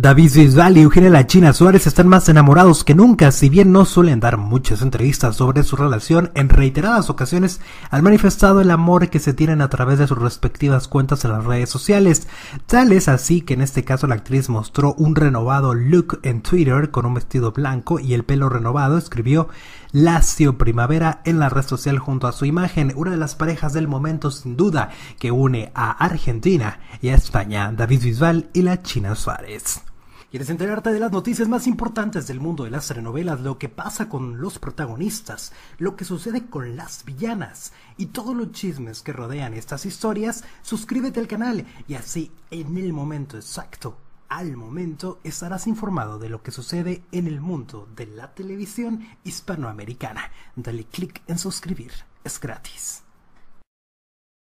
David Bisbal y Eugenia La China Suárez están más enamorados que nunca, si bien no suelen dar muchas entrevistas sobre su relación, en reiteradas ocasiones han manifestado el amor que se tienen a través de sus respectivas cuentas en las redes sociales. Tal es así que en este caso la actriz mostró un renovado look en Twitter con un vestido blanco y el pelo renovado, escribió Lacio Primavera en la red social junto a su imagen, una de las parejas del momento sin duda que une a Argentina y a España, David Bisbal y La China Suárez. ¿Quieres enterarte de las noticias más importantes del mundo de las telenovelas, lo que pasa con los protagonistas, lo que sucede con las villanas y todos los chismes que rodean estas historias? Suscríbete al canal y así en el momento exacto, al momento, estarás informado de lo que sucede en el mundo de la televisión hispanoamericana. Dale click en suscribir, es gratis.